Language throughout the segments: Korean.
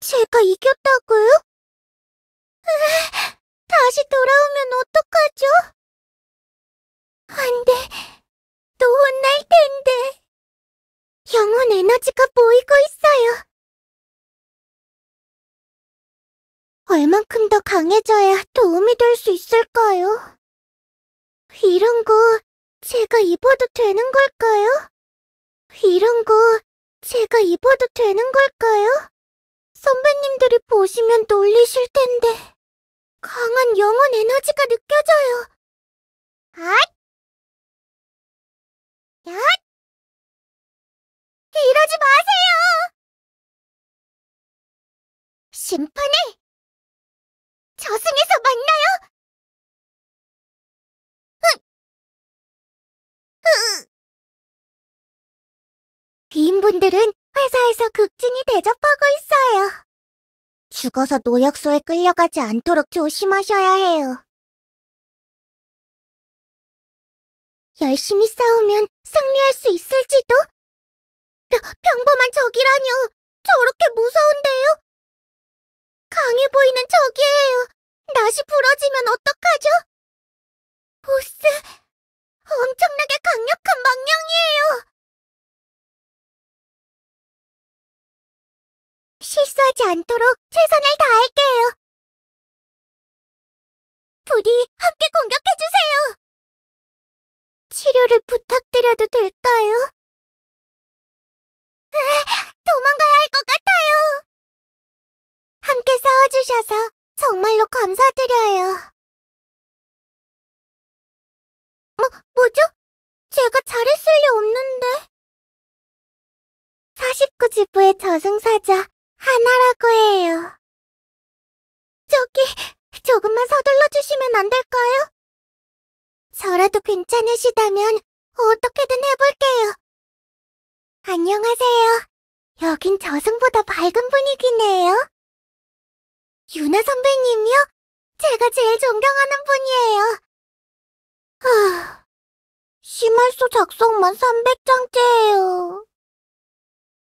제가 이겼다고요? 으아, 다시 돌아오면 어떡하죠? 안 돼. 또 혼날 텐데. 영혼 에너지가 모이고 있어요. 얼만큼 더 강해져야 도움이 될 수 있을까요? 이런 거 제가 입어도 되는 걸까요? 이런 거 제가 입어도 되는 걸까요? 선배님들이 보시면 놀리실 텐데 강한 영혼 에너지가 느껴져요. 앗! 야! 이러지 마세요! 심판을 저승에서 만나요! 으! 으! 귀인분들은 회사에서 극진히 대접하고 있어요. 죽어서 노약소에 끌려가지 않도록 조심하셔야 해요. 열심히 싸우면 승리할 수 있을지도? 평, 범한 적이라뇨! 저렇게 무서운데요? 강해 보이는 적이에요! 낯이 부러지면 어떡하죠? 보스, 엄청나게 강력한 망령이에요! 실수하지 않도록 최선을 다할게요. 부디 함께 공격해주세요! 치료를 부탁드려도 될까요? 도망가야 할 것 같아요! 함께 싸워주셔서 정말로 감사드려요. 뭐, 뭐죠? 제가 잘했을 리 없는데. 49지부의 저승사자 하나라고 해요. 저기, 조금만 서둘러 주시면 안 될까요? 저라도 괜찮으시다면 어떻게든 해볼게요. 안녕하세요. 여긴 저승보다 밝은 분위기네요. 유나 선배님이요? 제가 제일 존경하는 분이에요. 하... 심할수 작성만 300장째예요.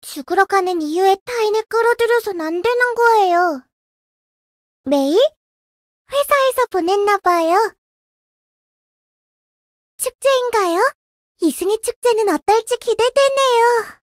죽으러 가는 이유에 타인을 끌어들여선 안 되는 거예요. 매일? 회사에서 보냈나 봐요. 축제인가요? 이승희 축제는 어떨지 기대되네요.